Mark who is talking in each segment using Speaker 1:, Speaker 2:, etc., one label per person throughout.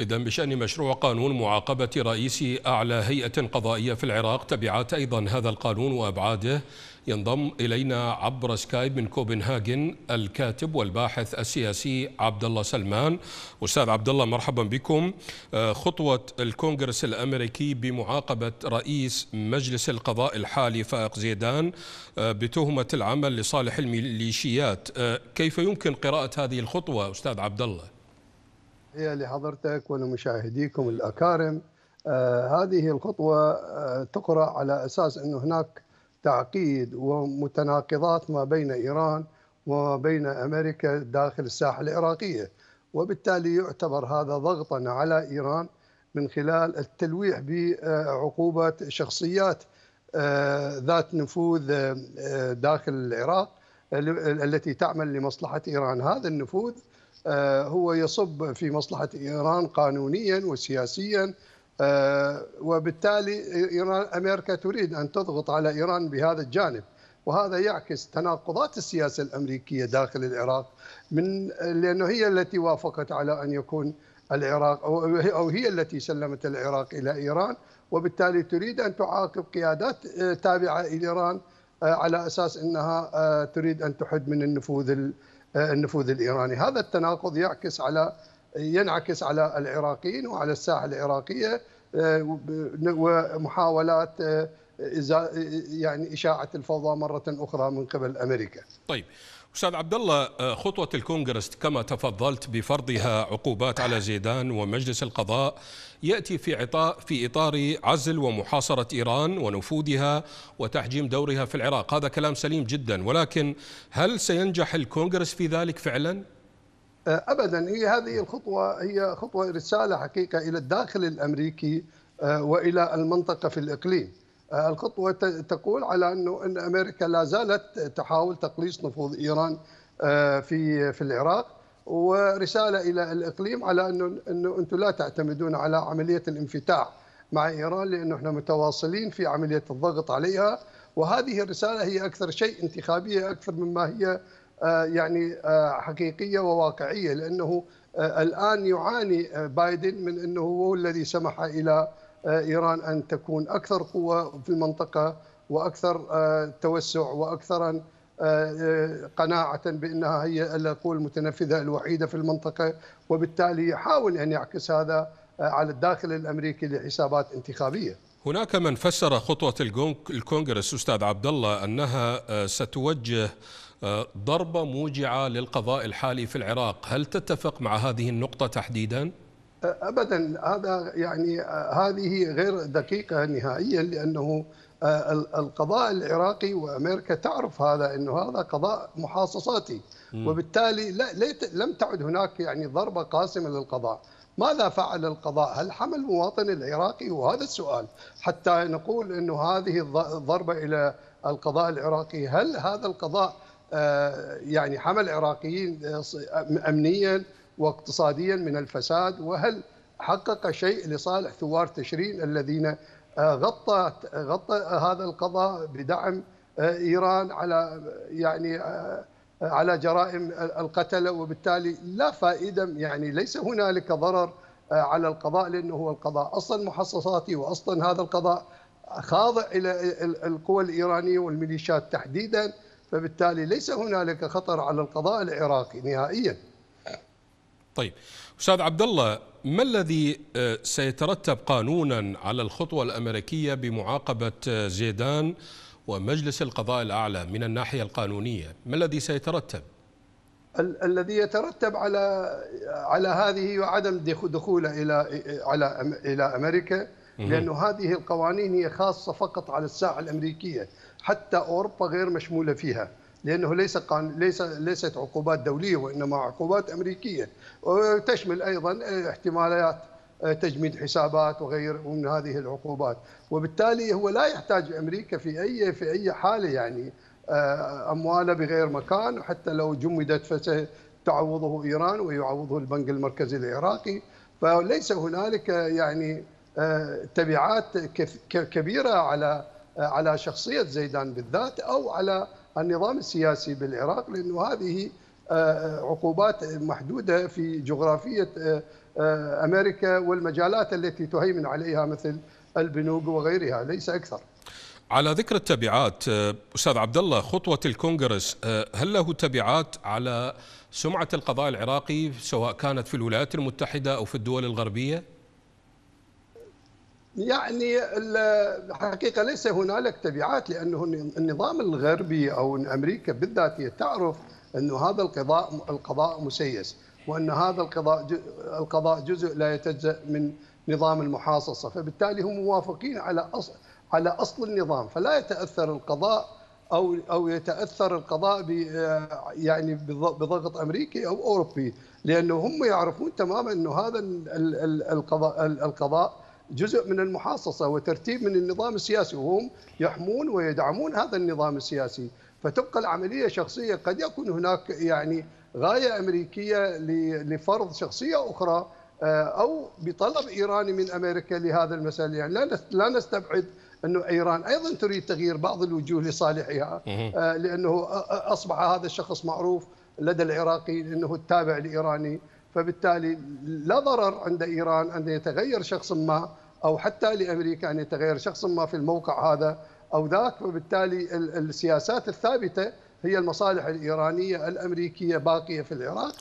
Speaker 1: إذا بشأن مشروع قانون معاقبة رئيس أعلى هيئة قضائية في العراق تبعات أيضا هذا القانون وأبعاده ينضم إلينا عبر سكايب من كوبنهاجن الكاتب والباحث السياسي عبد الله سلمان أستاذ عبد الله مرحبا بكم آه، خطوة الكونغرس الأمريكي بمعاقبة رئيس مجلس القضاء الحالي فائق زيدان آه، بتهمة العمل لصالح الميليشيات آه، كيف يمكن قراءة هذه الخطوة أستاذ عبد الله
Speaker 2: تحية لحضرتك ولمشاهديكم الأكارم آه هذه الخطوة آه تقرأ على أساس أن هناك تعقيد ومتناقضات ما بين إيران وما بين أمريكا داخل الساحة العراقية وبالتالي يعتبر هذا ضغطا على إيران من خلال التلويح بعقوبة شخصيات آه، ذات نفوذ آه، داخل العراق آه، التي تعمل لمصلحة إيران هذا النفوذ آه، هو يصب في مصلحة إيران قانونيا وسياسيا آه، وبالتالي إيران أمريكا تريد أن تضغط على إيران بهذا الجانب وهذا يعكس تناقضات السياسة الأمريكية داخل العراق من لأنه هي التي وافقت على أن يكون العراق أو هي التي سلمت العراق إلى إيران وبالتالي تريد أن تعاقب قيادات آه، تابعة إلى إيران على أساس أنها تريد أن تحد من النفوذ النفوذ الايراني، هذا التناقض يعكس على ينعكس على العراقيين وعلى الساحه العراقيه آه، ومحاولات آه، يعني اشاعه الفوضى مره اخرى من قبل امريكا.
Speaker 1: طيب استاذ عبد الله آه، خطوه الكونغرس كما تفضلت بفرضها عقوبات على زيدان ومجلس القضاء ياتي في عطاء في اطار عزل ومحاصره ايران ونفوذها وتحجيم دورها في العراق، هذا كلام سليم جدا ولكن هل سينجح الكونغرس في ذلك فعلا؟
Speaker 2: آه، ابدا هي هذه الخطوه هي خطوه رساله حقيقه الى الداخل الامريكي آه، والى المنطقه في الاقليم. آه، الخطوة تقول على أنه أن أمريكا لا زالت تحاول تقليص نفوذ إيران آه، في في العراق ورسالة إلى الإقليم على أنه أنه أنتم لا تعتمدون على عملية الانفتاح مع إيران لأنه إحنا متواصلين في عملية الضغط عليها وهذه الرسالة هي أكثر شيء انتخابية أكثر مما هي آه، يعني حقيقية وواقعية لأنه الآن يعاني بايدن من أنه هو الذي سمح إلى ايران ان تكون اكثر قوه في المنطقه واكثر آه، توسع واكثر آه، آه، قناعه بانها هي القوه المتنفذه الوحيده في المنطقه وبالتالي يحاول ان يعكس هذا على الداخل الامريكي لحسابات انتخابيه.
Speaker 1: هناك من فسر خطوه الكونغرس استاذ عبد الله انها ستوجه ضربه موجعه للقضاء الحالي في العراق، هل تتفق مع هذه النقطه تحديدا؟
Speaker 2: ابدا هذا يعني هذه غير دقيقه نهائيا لانه القضاء العراقي وامريكا تعرف هذا انه هذا قضاء محاصصاتي وبالتالي لا لم تعد هناك يعني ضربه قاسمه للقضاء ماذا فعل القضاء؟ هل حمل المواطن العراقي؟ وهذا السؤال حتى نقول انه هذه الضربه الى القضاء العراقي، هل هذا القضاء يعني حمل عراقيين امنيا واقتصاديا من الفساد وهل حقق شيء لصالح ثوار تشرين الذين آه، غطى غطى هذا القضاء بدعم آه، ايران على يعني آه، على جرائم القتله وبالتالي لا فائده يعني ليس هنالك ضرر على القضاء لانه هو القضاء اصلا محصصاتي واصلا هذا القضاء خاضع الى القوى الايرانيه والميليشيات تحديدا فبالتالي ليس هنالك خطر على القضاء العراقي نهائيا
Speaker 1: طيب استاذ عبد الله ما الذي آه، سيترتب قانونا على الخطوه الامريكيه بمعاقبه آه، زيدان ومجلس القضاء الاعلى من الناحيه القانونيه ما الذي سيترتب
Speaker 2: ال الذي يترتب على على هذه وعدم دخوله الى على الى امريكا لانه هذه القوانين هي خاصه فقط على الساحه الامريكيه حتى اوروبا غير مشموله فيها لانه ليس قان... ليس ليست عقوبات دوليه وانما عقوبات امريكيه وتشمل أه، ايضا أه، احتمالات أه، تجميد حسابات وغير من هذه العقوبات وبالتالي هو لا يحتاج امريكا في اي في اي حاله يعني امواله بغير مكان وحتى لو جمدت فستعوضه ايران ويعوضه البنك المركزي العراقي فليس هنالك يعني تبعات كبيره على على شخصيه زيدان بالذات او على النظام السياسي بالعراق لانه هذه آه، آه، عقوبات محدوده في جغرافيه آه، امريكا والمجالات التي تهيمن عليها مثل البنوك وغيرها ليس اكثر.
Speaker 1: على ذكر التبعات استاذ عبد الله خطوه الكونغرس هل له تبعات على سمعه القضاء العراقي سواء كانت في الولايات المتحده او في الدول الغربيه؟
Speaker 2: يعني الحقيقة ليس هنالك تبعات لأنه النظام الغربي أو أمريكا بالذات تعرف أن هذا القضاء القضاء مسيس وأن هذا القضاء القضاء جزء لا يتجزأ من نظام المحاصصة فبالتالي هم موافقين على أصل على أصل النظام فلا يتأثر القضاء أو أو يتأثر القضاء آه، يعني بضغط أمريكي أو أوروبي لأنه هم يعرفون تماما أن هذا القضاء القضاء جزء من المحاصصه وترتيب من النظام السياسي وهم يحمون ويدعمون هذا النظام السياسي فتبقى العمليه شخصيه قد يكون هناك يعني غايه امريكيه لفرض شخصيه اخرى آه، او بطلب ايراني من امريكا لهذا المسألة يعني لا لا نستبعد انه ايران ايضا تريد تغيير بعض الوجوه لصالحها آه، إيه. لانه اصبح هذا الشخص معروف لدى العراقيين انه التابع الايراني فبالتالي لا ضرر عند ايران ان يتغير شخص ما او حتى لامريكا ان يتغير شخص ما في الموقع هذا او ذاك فبالتالي السياسات الثابته هي المصالح الايرانيه الامريكيه باقيه في العراق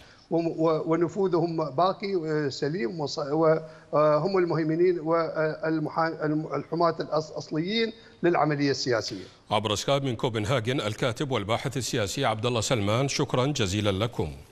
Speaker 2: ونفوذهم باقي سليم وهم آه، المهيمنين والحماة الأصليين للعملية السياسية
Speaker 1: عبر سكايب من كوبنهاجن الكاتب والباحث السياسي عبد الله سلمان شكرا جزيلا لكم